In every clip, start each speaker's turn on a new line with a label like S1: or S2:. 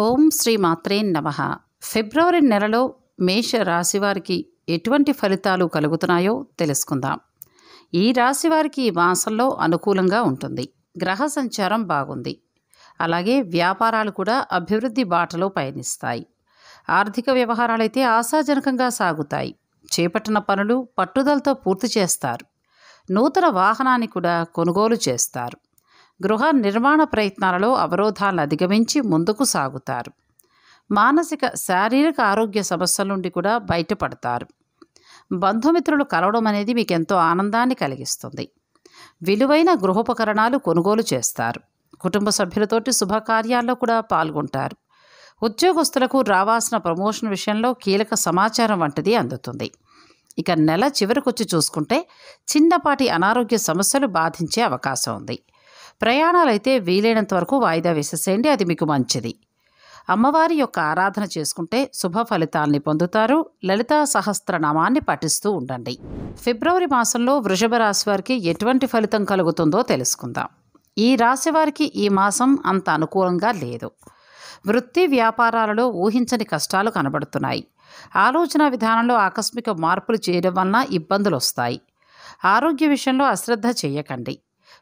S1: ఓం శ్రీ మాత్రే నమ ఫిబ్రవరి నెలలో మేష రాశివారికి ఎటువంటి ఫలితాలు కలుగుతున్నాయో తెలుసుకుందాం ఈ రాశి వారికి ఈ మాసంలో అనుకూలంగా ఉంటుంది గ్రహ సంచారం బాగుంది అలాగే వ్యాపారాలు కూడా అభివృద్ధి బాటలో పయనిస్తాయి ఆర్థిక వ్యవహారాలైతే ఆశాజనకంగా సాగుతాయి చేపట్టిన పనులు పట్టుదలతో పూర్తి చేస్తారు నూతన వాహనాన్ని కూడా కొనుగోలు చేస్తారు గృహ నిర్మాణ ప్రయత్నాలలో అవరోధాలను అధిగమించి ముందుకు సాగుతారు మానసిక శారీరక ఆరోగ్య సమస్యల నుండి కూడా బయటపడతారు బంధుమిత్రులు కలవడం అనేది మీకు ఎంతో ఆనందాన్ని కలిగిస్తుంది విలువైన గృహోపకరణాలు కొనుగోలు చేస్తారు కుటుంబ సభ్యులతోటి శుభకార్యాల్లో కూడా పాల్గొంటారు ఉద్యోగస్తులకు రావాల్సిన ప్రమోషన్ విషయంలో కీలక సమాచారం వంటిది అందుతుంది ఇక నెల చివరికొచ్చి చూసుకుంటే చిన్నపాటి అనారోగ్య సమస్యలు బాధించే అవకాశం ఉంది ప్రయాణాలైతే వీలైనంత వరకు వాయిదా వేసేసేయండి అది మీకు మంచిది అమ్మవారి యొక్క ఆరాధన చేసుకుంటే శుభ ఫలితాల్ని పొందుతారు లలితా సహస్రనామాన్ని పఠిస్తూ ఉండండి ఫిబ్రవరి మాసంలో వృషభ రాశి వారికి ఎటువంటి ఫలితం కలుగుతుందో తెలుసుకుందాం ఈ రాశి వారికి ఈ మాసం అంత అనుకూలంగా లేదు వృత్తి వ్యాపారాలలో ఊహించని కష్టాలు కనబడుతున్నాయి ఆలోచన విధానంలో ఆకస్మిక మార్పులు చేయడం వలన ఇబ్బందులు వస్తాయి ఆరోగ్య విషయంలో అశ్రద్ధ చేయకండి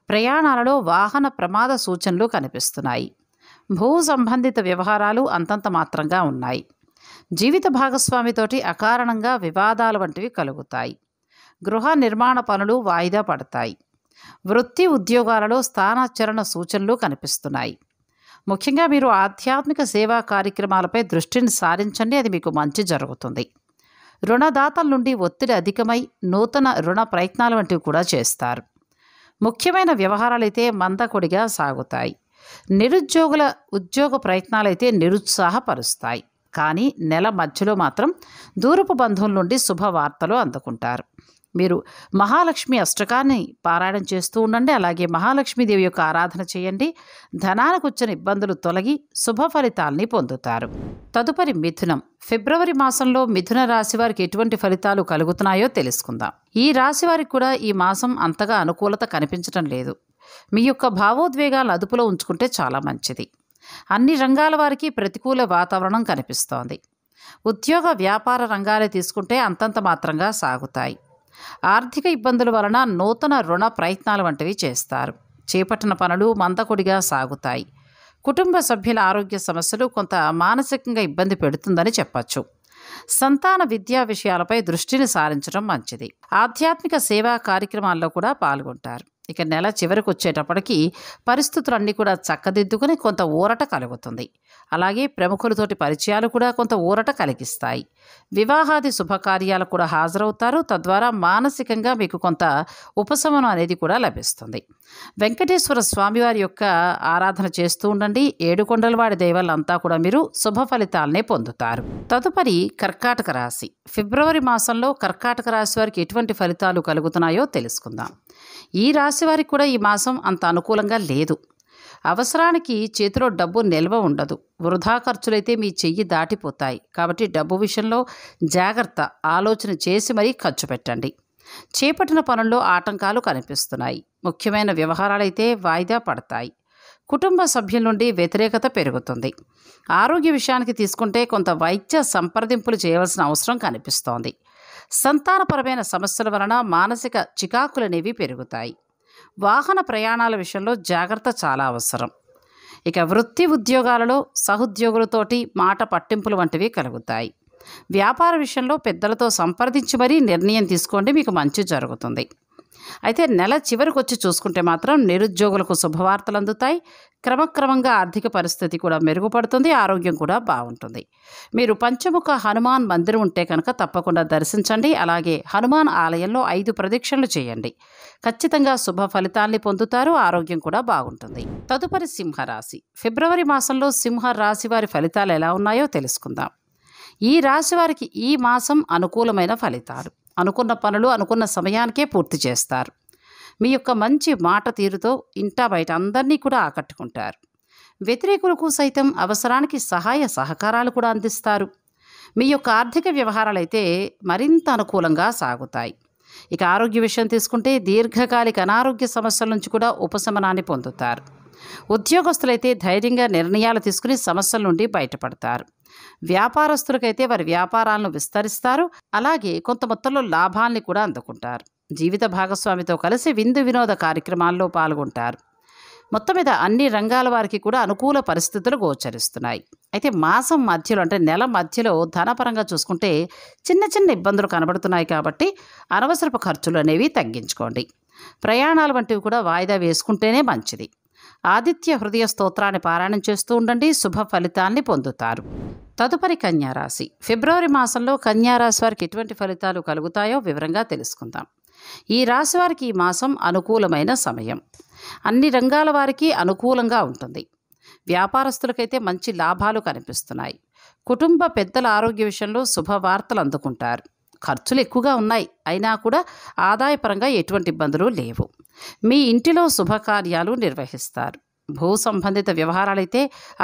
S1: ప్రయాణాలలో వాహన ప్రమాద సూచనలు కనిపిస్తున్నాయి భూ సంబంధిత వ్యవహారాలు అంతంత మాత్రంగా ఉన్నాయి జీవిత భాగస్వామితోటి అకారణంగా వివాదాలు వంటివి కలుగుతాయి గృహ నిర్మాణ పనులు వాయిదా పడతాయి వృత్తి ఉద్యోగాలలో స్థానాచరణ సూచనలు కనిపిస్తున్నాయి ముఖ్యంగా మీరు ఆధ్యాత్మిక సేవా కార్యక్రమాలపై దృష్టిని సారించండి అది మీకు మంచి జరుగుతుంది రుణదాతల నుండి ఒత్తిడి అధికమై నూతన రుణ ప్రయత్నాలు వంటివి కూడా చేస్తారు ముఖ్యమైన వ్యవహారాలైతే మందకొడిగా సాగుతాయి నిరుద్యోగుల ఉద్యోగ ప్రయత్నాలైతే నిరుత్సాహపరుస్తాయి కానీ నెల మధ్యలో మాత్రం దూరపు బంధువుల నుండి శుభవార్తలు అందుకుంటారు మీరు మహాలక్ష్మి అష్టకాన్ని పారాయణం చేస్తూ ఉండండి అలాగే మహాలక్ష్మీదేవి యొక్క ఆరాధన చేయండి ధనానికి వచ్చిన ఇబ్బందులు తొలగి శుభ ఫలితాల్ని పొందుతారు తదుపరి మిథునం ఫిబ్రవరి మాసంలో మిథున రాశి వారికి ఎటువంటి ఫలితాలు కలుగుతున్నాయో తెలుసుకుందాం ఈ రాశి వారికి కూడా ఈ మాసం అంతగా అనుకూలత కనిపించడం లేదు మీ యొక్క భావోద్వేగాలు అదుపులో ఉంచుకుంటే చాలా మంచిది అన్ని రంగాల వారికి ప్రతికూల వాతావరణం కనిపిస్తోంది ఉద్యోగ వ్యాపార రంగాలే తీసుకుంటే అంతంత మాత్రంగా సాగుతాయి ఆర్థిక ఇబ్బందుల వలన నూతన రుణ ప్రయత్నాలు వంటివి చేస్తారు చేపట్టిన పనులు మందకొడిగా సాగుతాయి కుటుంబ సభ్యుల ఆరోగ్య సమస్యలు కొంత మానసికంగా ఇబ్బంది పెడుతుందని చెప్పచ్చు సంతాన విద్యా విషయాలపై దృష్టిని సారించడం మంచిది ఆధ్యాత్మిక సేవా కార్యక్రమాల్లో కూడా పాల్గొంటారు ఇక నెల చివరికి వచ్చేటప్పటికి పరిస్థితులన్నీ కూడా చక్కదిద్దుకుని కొంత ఊరట కలుగుతుంది అలాగే ప్రముఖులతోటి పరిచయాలు కూడా కొంత ఊరట కలిగిస్తాయి వివాహాది శుభకార్యాలు కూడా హాజరవుతారు తద్వారా మానసికంగా మీకు కొంత ఉపశమనం అనేది కూడా లభిస్తుంది వెంకటేశ్వర స్వామివారి యొక్క ఆరాధన చేస్తూ ఉండండి ఏడుకొండలవాడి దైవాలంతా కూడా మీరు శుభ ఫలితాలనే పొందుతారు తదుపరి కర్కాటక రాశి ఫిబ్రవరి మాసంలో కర్కాటక రాశి వారికి ఎటువంటి ఫలితాలు కలుగుతున్నాయో తెలుసుకుందాం ఈ రాశి రాశివారికి వారికి కూడా ఈ మాసం అంత అనుకూలంగా లేదు అవసరానికి చేతిలో డబ్బు నిల్వ ఉండదు వృధా ఖర్చులైతే మీ చెయ్యి దాటిపోతాయి కాబట్టి డబ్బు విషయంలో జాగ్రత్త ఆలోచన చేసి మరీ ఖర్చు పెట్టండి చేపట్టిన పనుల్లో ఆటంకాలు కనిపిస్తున్నాయి ముఖ్యమైన వ్యవహారాలైతే వాయిదా పడతాయి కుటుంబ సభ్యుల నుండి వ్యతిరేకత పెరుగుతుంది ఆరోగ్య విషయానికి తీసుకుంటే కొంత వైద్య సంప్రదింపులు చేయవలసిన అవసరం కనిపిస్తోంది సంతానపరమైన సమస్యల వలన మానసిక చికాకులనేవి పెరుగుతాయి వాహన ప్రయాణాల విషయంలో జాగ్రత్త చాలా అవసరం ఇక వృత్తి ఉద్యోగాలలో సహోద్యోగులతోటి మాట పట్టింపులు వంటివి కలుగుతాయి వ్యాపార విషయంలో పెద్దలతో సంప్రదించి మరీ నిర్ణయం తీసుకోండి మీకు మంచి జరుగుతుంది అయితే నెల చివరికి వచ్చి చూసుకుంటే మాత్రం నిరుద్యోగులకు శుభవార్తలు అందుతాయి క్రమక్రమంగా ఆర్థిక పరిస్థితి కూడా మెరుగుపడుతుంది ఆరోగ్యం కూడా బాగుంటుంది మీరు పంచముఖ హనుమాన్ మందిరం ఉంటే కనుక తప్పకుండా దర్శించండి అలాగే హనుమాన్ ఆలయంలో ఐదు ప్రదక్షిణలు చేయండి ఖచ్చితంగా శుభ ఫలితాల్ని పొందుతారు ఆరోగ్యం కూడా బాగుంటుంది తదుపరి సింహరాశి ఫిబ్రవరి మాసంలో సింహ రాశి వారి ఫలితాలు ఎలా ఉన్నాయో తెలుసుకుందాం ఈ రాశి వారికి ఈ మాసం అనుకూలమైన ఫలితాలు అనుకున్న పనులు అనుకున్న సమయానికే పూర్తి చేస్తారు మీ యొక్క మంచి మాట తీరుతో ఇంటా బయట అందరినీ కూడా ఆకట్టుకుంటారు వ్యతిరేకులకు సైతం అవసరానికి సహాయ సహకారాలు కూడా అందిస్తారు మీ యొక్క ఆర్థిక వ్యవహారాలు అయితే మరింత అనుకూలంగా సాగుతాయి ఇక ఆరోగ్య విషయం తీసుకుంటే దీర్ఘకాలిక అనారోగ్య సమస్యల నుంచి కూడా ఉపశమనాన్ని పొందుతారు ఉద్యోగస్తులైతే ధైర్యంగా నిర్ణయాలు తీసుకుని సమస్యల నుండి బయటపడతారు వ్యాపారస్తులకైతే వారి వ్యాపారాలను విస్తరిస్తారు అలాగే కొంత మొత్తంలో లాభాల్ని కూడా అందుకుంటారు జీవిత భాగస్వామితో కలిసి విందు వినోద కార్యక్రమాల్లో పాల్గొంటారు మొత్తం మీద అన్ని రంగాల వారికి కూడా అనుకూల పరిస్థితులు గోచరిస్తున్నాయి అయితే మాసం మధ్యలో అంటే నెల మధ్యలో ధనపరంగా చూసుకుంటే చిన్న చిన్న ఇబ్బందులు కనబడుతున్నాయి కాబట్టి అనవసరపు ఖర్చులు అనేవి తగ్గించుకోండి ప్రయాణాలు వంటివి కూడా వాయిదా వేసుకుంటేనే మంచిది ఆదిత్య హృదయ స్తోత్రాన్ని పారాయణం చేస్తూ ఉండండి శుభ ఫలితాన్ని పొందుతారు తదుపరి కన్యారాశి ఫిబ్రవరి మాసంలో కన్యారాశి వారికి ఎటువంటి ఫలితాలు కలుగుతాయో వివరంగా తెలుసుకుందాం ఈ రాశి వారికి ఈ మాసం అనుకూలమైన సమయం అన్ని రంగాల వారికి అనుకూలంగా ఉంటుంది వ్యాపారస్తులకైతే మంచి లాభాలు కనిపిస్తున్నాయి కుటుంబ పెద్దల ఆరోగ్య విషయంలో శుభవార్తలు అందుకుంటారు ఖర్చులు ఎక్కువగా ఉన్నాయి అయినా కూడా ఆదాయపరంగా ఎటువంటి ఇబ్బందులు లేవు మీ ఇంటిలో శుభకార్యాలు నిర్వహిస్తారు భూ సంబంధిత వ్యవహారాలైతే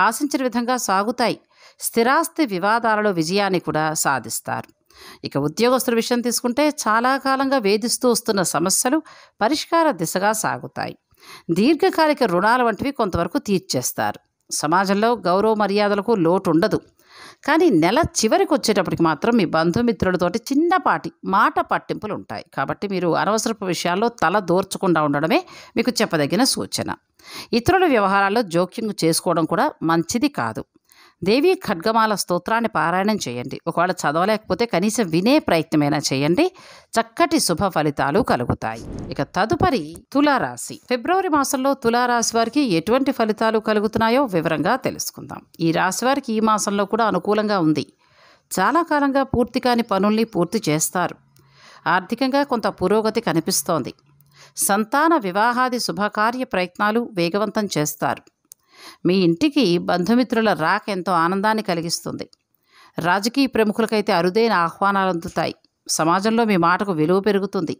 S1: ఆశించిన విధంగా సాగుతాయి స్థిరాస్తి వివాదాలలో విజయాన్ని కూడా సాధిస్తారు ఇక ఉద్యోగస్తుల విషయం తీసుకుంటే చాలా కాలంగా వేధిస్తూ వస్తున్న సమస్యలు పరిష్కార దిశగా సాగుతాయి దీర్ఘకాలిక రుణాలు వంటివి కొంతవరకు తీర్చేస్తారు సమాజంలో గౌరవ మర్యాదలకు లోటు ఉండదు కానీ నెల చివరికి వచ్చేటప్పటికి మాత్రం మీ బంధుమిత్రులతోటి చిన్నపాటి మాట పట్టింపులు ఉంటాయి కాబట్టి మీరు అనవసరపు విషయాల్లో తల దోర్చకుండా ఉండడమే మీకు చెప్పదగిన సూచన ఇతరుల వ్యవహారాల్లో జోక్యం చేసుకోవడం కూడా మంచిది కాదు దేవి ఖడ్గమాల స్తోత్రాన్ని పారాయణం చేయండి ఒకవేళ చదవలేకపోతే కనీసం వినే ప్రయత్నమైనా చేయండి చక్కటి శుభ ఫలితాలు కలుగుతాయి ఇక తదుపరి తులారాశి ఫిబ్రవరి మాసంలో తులారాశి వారికి ఎటువంటి ఫలితాలు కలుగుతున్నాయో వివరంగా తెలుసుకుందాం ఈ రాశి వారికి ఈ మాసంలో కూడా అనుకూలంగా ఉంది చాలా కాలంగా పూర్తి కాని పనుల్ని పూర్తి చేస్తారు ఆర్థికంగా కొంత పురోగతి కనిపిస్తోంది సంతాన వివాహాది శుభకార్య ప్రయత్నాలు వేగవంతం చేస్తారు మీ ఇంటికి బంధుమిత్రుల రాక ఎంతో ఆనందాన్ని కలిగిస్తుంది రాజకీయ ప్రముఖులకైతే అరుదైన ఆహ్వానాలు అందుతాయి సమాజంలో మీ మాటకు విలువ పెరుగుతుంది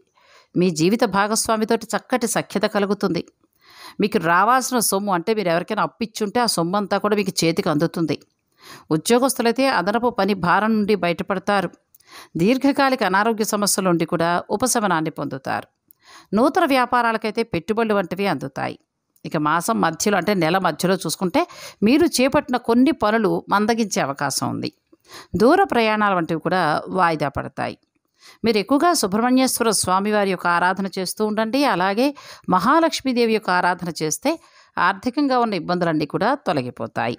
S1: మీ జీవిత భాగస్వామితోటి చక్కటి సఖ్యత కలుగుతుంది మీకు రావాల్సిన సొమ్ము అంటే మీరు ఎవరికైనా అప్పిచ్చుంటే ఆ సొమ్ము అంతా కూడా మీకు చేతికి అందుతుంది ఉద్యోగస్తులైతే అదనపు పని భారం నుండి బయటపడతారు దీర్ఘకాలిక అనారోగ్య సమస్యల నుండి కూడా ఉపశమనాన్ని పొందుతారు నూతన వ్యాపారాలకైతే పెట్టుబడులు వంటివి అందుతాయి ఇక మాసం మధ్యలో అంటే నెల మధ్యలో చూసుకుంటే మీరు చేపట్టిన కొన్ని పనులు మందగించే అవకాశం ఉంది దూర ప్రయాణాల వంటివి కూడా వాయిదా పడతాయి మీరు ఎక్కువగా సుబ్రహ్మణ్యేశ్వర స్వామివారి యొక్క ఆరాధన చేస్తూ ఉండండి అలాగే మహాలక్ష్మీదేవి యొక్క ఆరాధన చేస్తే ఆర్థికంగా ఉన్న ఇబ్బందులన్నీ కూడా తొలగిపోతాయి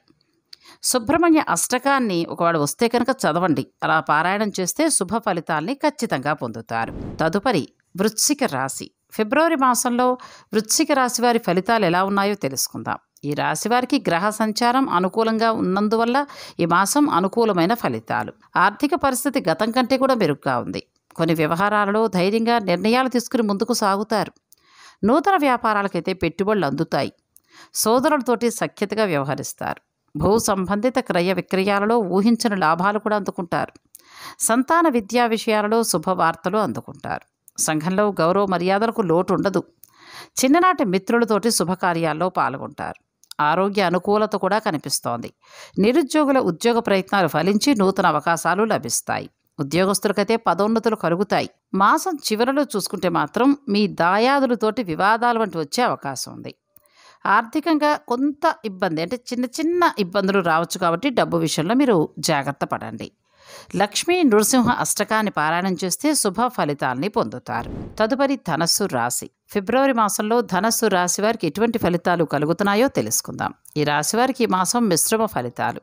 S1: సుబ్రహ్మణ్య అష్టకాన్ని ఒకవాడు వస్తే కనుక చదవండి అలా పారాయణం చేస్తే శుభ ఫలితాల్ని ఖచ్చితంగా పొందుతారు తదుపరి వృశ్చిక రాశి ఫిబ్రవరి మాసంలో వృశ్చిక రాశి వారి ఫలితాలు ఎలా ఉన్నాయో తెలుసుకుందాం ఈ రాశివారికి గ్రహ సంచారం అనుకూలంగా ఉన్నందువల్ల ఈ మాసం అనుకూలమైన ఫలితాలు ఆర్థిక పరిస్థితి గతం కంటే కూడా మెరుగ్గా ఉంది కొన్ని వ్యవహారాలలో ధైర్యంగా నిర్ణయాలు తీసుకుని ముందుకు సాగుతారు నూతన వ్యాపారాలకైతే పెట్టుబడులు అందుతాయి సోదరులతోటి సఖ్యతగా వ్యవహరిస్తారు భూ సంబంధిత క్రయ విక్రయాలలో ఊహించిన లాభాలు కూడా అందుకుంటారు సంతాన విద్యా విషయాలలో శుభవార్తలు అందుకుంటారు సంఘంలో గౌరవ మర్యాదలకు లోటు ఉండదు చిన్ననాటి మిత్రులతోటి శుభకార్యాల్లో పాల్గొంటారు ఆరోగ్య అనుకూలత కూడా కనిపిస్తోంది నిరుద్యోగుల ఉద్యోగ ప్రయత్నాలు ఫలించి నూతన అవకాశాలు లభిస్తాయి ఉద్యోగస్తులకైతే పదోన్నతులు కలుగుతాయి మాసం చివరిలో చూసుకుంటే మాత్రం మీ దాయాదులతోటి వివాదాలు వంటి వచ్చే అవకాశం ఉంది ఆర్థికంగా కొంత ఇబ్బంది అంటే చిన్న చిన్న ఇబ్బందులు రావచ్చు కాబట్టి డబ్బు విషయంలో మీరు జాగ్రత్త పడండి లక్ష్మీ నృసింహ అష్టకాన్ని పారాయణం చేస్తే శుభ ఫలితాల్ని పొందుతారు తదుపరి ధనస్సు రాశి ఫిబ్రవరి మాసంలో ధనస్సు రాశి వారికి ఎటువంటి ఫలితాలు కలుగుతున్నాయో తెలుసుకుందాం ఈ రాశి వారికి ఈ మాసం మిశ్రమ ఫలితాలు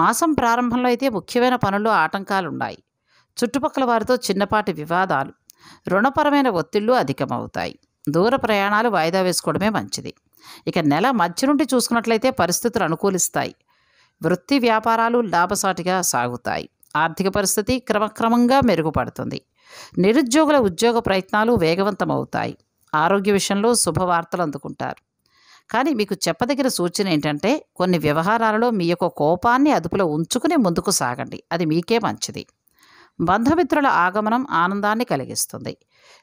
S1: మాసం ప్రారంభంలో అయితే ముఖ్యమైన పనుల్లో ఆటంకాలు ఉన్నాయి చుట్టుపక్కల వారితో చిన్నపాటి వివాదాలు రుణపరమైన ఒత్తిళ్లు అధికమవుతాయి దూర ప్రయాణాలు వాయిదా వేసుకోవడమే మంచిది ఇక నెల మధ్య నుండి చూసుకున్నట్లయితే పరిస్థితులు అనుకూలిస్తాయి వృత్తి వ్యాపారాలు లాభసాటిగా సాగుతాయి ఆర్థిక పరిస్థితి క్రమక్రమంగా మెరుగుపడుతుంది నిరుద్యోగుల ఉద్యోగ ప్రయత్నాలు వేగవంతమవుతాయి ఆరోగ్య విషయంలో శుభవార్తలు అందుకుంటారు కానీ మీకు చెప్పదగిన సూచన ఏంటంటే కొన్ని వ్యవహారాలలో మీ యొక్క కోపాన్ని అదుపులో ఉంచుకుని ముందుకు సాగండి అది మీకే మంచిది బంధుమిత్రుల ఆగమనం ఆనందాన్ని కలిగిస్తుంది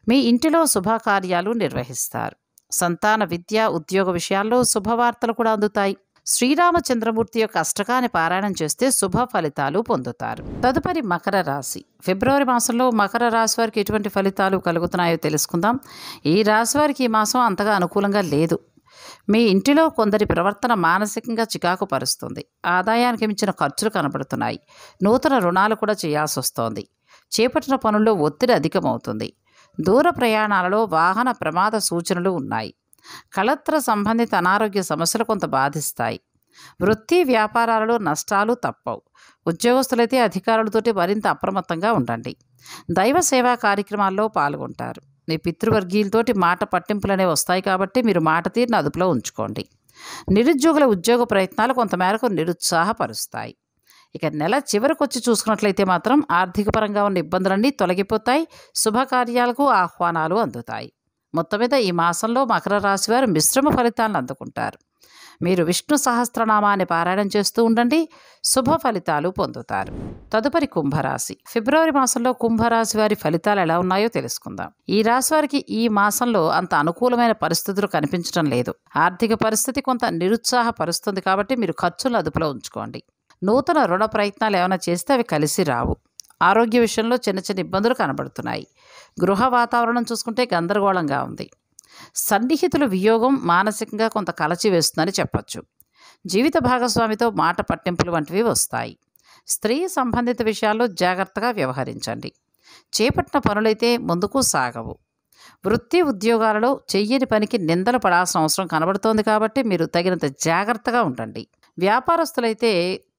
S1: మీ ఇంటిలో శుభకార్యాలు నిర్వహిస్తారు సంతాన విద్య ఉద్యోగ విషయాల్లో శుభవార్తలు కూడా అందుతాయి శ్రీరామచంద్రమూర్తి యొక్క అష్టకాన్ని పారాయణం చేస్తే శుభ ఫలితాలు పొందుతారు తదుపరి మకర రాశి ఫిబ్రవరి మాసంలో మకర రాశి వారికి ఎటువంటి ఫలితాలు కలుగుతున్నాయో తెలుసుకుందాం ఈ రాశి వారికి ఈ మాసం అంతగా అనుకూలంగా లేదు మీ ఇంటిలో కొందరి ప్రవర్తన మానసికంగా చికాకు పరుస్తుంది ఆదాయానికి మించిన ఖర్చులు కనబడుతున్నాయి నూతన రుణాలు కూడా చేయాల్సి వస్తోంది చేపట్టిన పనుల్లో ఒత్తిడి అధికమవుతుంది దూర ప్రయాణాలలో వాహన ప్రమాద సూచనలు ఉన్నాయి కళత్ర సంబంధిత అనారోగ్య సమస్యలు కొంత బాధిస్తాయి వృత్తి వ్యాపారాలలో నష్టాలు తప్పవు ఉద్యోగస్తులైతే అధికారులతోటి మరింత అప్రమత్తంగా ఉండండి దైవ సేవా కార్యక్రమాల్లో పాల్గొంటారు మీ పితృవర్గీయులతోటి మాట పట్టింపులనే వస్తాయి కాబట్టి మీరు మాట తీరును అదుపులో ఉంచుకోండి నిరుద్యోగుల ఉద్యోగ ప్రయత్నాలు కొంతమేరకు నిరుత్సాహపరుస్తాయి ఇక నెల చివరికి వచ్చి చూసుకున్నట్లయితే మాత్రం ఆర్థికపరంగా ఉన్న ఇబ్బందులన్నీ తొలగిపోతాయి శుభకార్యాలకు ఆహ్వానాలు అందుతాయి మొత్తం మీద ఈ మాసంలో మకర రాశి వారు మిశ్రమ ఫలితాలను అందుకుంటారు మీరు విష్ణు సహస్రనామాన్ని పారాయణం చేస్తూ ఉండండి శుభ ఫలితాలు పొందుతారు తదుపరి కుంభరాశి ఫిబ్రవరి మాసంలో కుంభరాశి వారి ఫలితాలు ఎలా ఉన్నాయో తెలుసుకుందాం ఈ రాశి వారికి ఈ మాసంలో అంత అనుకూలమైన పరిస్థితులు కనిపించడం లేదు ఆర్థిక పరిస్థితి కొంత నిరుత్సాహపరుస్తుంది కాబట్టి మీరు ఖర్చులు అదుపులో ఉంచుకోండి నూతన రుణ ప్రయత్నాలు ఏమైనా చేస్తే అవి కలిసి రావు ఆరోగ్య విషయంలో చిన్న చిన్న ఇబ్బందులు కనబడుతున్నాయి గృహ వాతావరణం చూసుకుంటే గందరగోళంగా ఉంది సన్నిహితుల వియోగం మానసికంగా కొంత కలచివేస్తుందని చెప్పచ్చు జీవిత భాగస్వామితో మాట పట్టింపులు వంటివి వస్తాయి స్త్రీ సంబంధిత విషయాల్లో జాగ్రత్తగా వ్యవహరించండి చేపట్టిన పనులైతే ముందుకు సాగవు వృత్తి ఉద్యోగాలలో చెయ్యని పనికి నిందలు పడాల్సిన అవసరం కనబడుతోంది కాబట్టి మీరు తగినంత జాగ్రత్తగా ఉండండి వ్యాపారస్తులైతే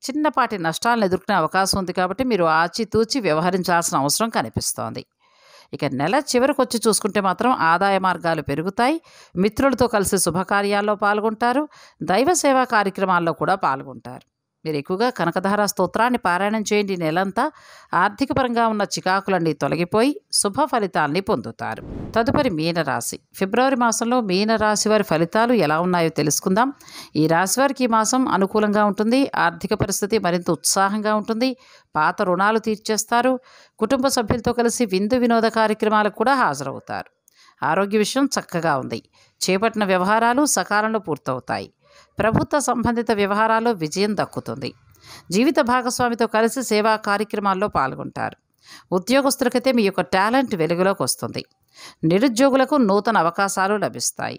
S1: చిన్నపాటి నష్టాలను ఎదుర్కొనే అవకాశం ఉంది కాబట్టి మీరు ఆచితూచి వ్యవహరించాల్సిన అవసరం కనిపిస్తోంది ఇక నెల చివరికి వచ్చి చూసుకుంటే మాత్రం ఆదాయ మార్గాలు పెరుగుతాయి మిత్రులతో కలిసి శుభకార్యాల్లో పాల్గొంటారు దైవ సేవా కార్యక్రమాల్లో కూడా పాల్గొంటారు మీరు ఎక్కువగా కనకధార స్తోత్రాన్ని పారాయణం చేయండి నెలంతా ఆర్థికపరంగా ఉన్న చికాకులన్నీ తొలగిపోయి శుభ ఫలితాల్ని పొందుతారు తదుపరి మీనరాశి ఫిబ్రవరి మాసంలో మీనరాశి వారి ఫలితాలు ఎలా ఉన్నాయో తెలుసుకుందాం ఈ రాశి వారికి ఈ మాసం అనుకూలంగా ఉంటుంది ఆర్థిక పరిస్థితి మరింత ఉత్సాహంగా ఉంటుంది పాత రుణాలు తీర్చేస్తారు కుటుంబ సభ్యులతో కలిసి విందు వినోద కార్యక్రమాలకు కూడా హాజరవుతారు ఆరోగ్య విషయం చక్కగా ఉంది చేపట్టిన వ్యవహారాలు సకాలంలో పూర్తవుతాయి ప్రభుత్వ సంబంధిత వ్యవహారాల్లో విజయం దక్కుతుంది జీవిత భాగస్వామితో కలిసి సేవా కార్యక్రమాల్లో పాల్గొంటారు ఉద్యోగస్తులకైతే మీ యొక్క టాలెంట్ వెలుగులోకి వస్తుంది నిరుద్యోగులకు నూతన అవకాశాలు లభిస్తాయి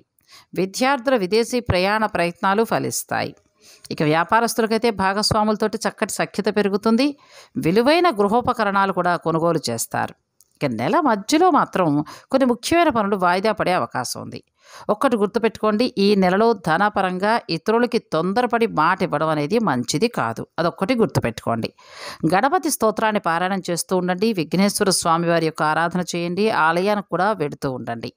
S1: విద్యార్థుల విదేశీ ప్రయాణ ప్రయత్నాలు ఫలిస్తాయి ఇక వ్యాపారస్తులకైతే భాగస్వాములతోటి చక్కటి సఖ్యత పెరుగుతుంది విలువైన గృహోపకరణాలు కూడా కొనుగోలు చేస్తారు ఇక నెల మధ్యలో మాత్రం కొన్ని ముఖ్యమైన పనులు వాయిదా పడే అవకాశం ఉంది ఒక్కటి గుర్తుపెట్టుకోండి ఈ నెలలో ధనపరంగా ఇతరులకి తొందరపడి మాట ఇవ్వడం అనేది మంచిది కాదు అదొక్కటి గుర్తుపెట్టుకోండి గణపతి స్తోత్రాన్ని పారాయణం చేస్తూ ఉండండి విఘ్నేశ్వర స్వామి వారి యొక్క ఆరాధన చేయండి ఆలయానికి కూడా వెడుతూ ఉండండి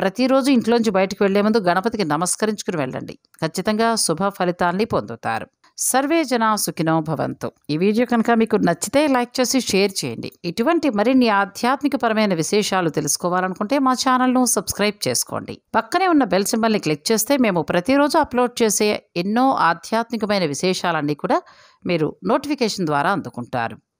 S1: ప్రతిరోజు ఇంట్లోంచి బయటకు వెళ్లే ముందు గణపతికి నమస్కరించుకుని వెళ్ళండి ఖచ్చితంగా శుభ ఫలితాల్ని పొందుతారు సర్వే జనా సుఖినో భవంతు ఈ వీడియో కనుక మీకు నచ్చితే లైక్ చేసి షేర్ చేయండి ఇటువంటి మరిన్ని ఆధ్యాత్మికపరమైన విశేషాలు తెలుసుకోవాలనుకుంటే మా ఛానల్ను సబ్స్క్రైబ్ చేసుకోండి పక్కనే ఉన్న బెల్ సింబల్ని క్లిక్ చేస్తే మేము ప్రతిరోజు అప్లోడ్ చేసే ఎన్నో ఆధ్యాత్మికమైన విశేషాలన్నీ కూడా మీరు నోటిఫికేషన్ ద్వారా అందుకుంటారు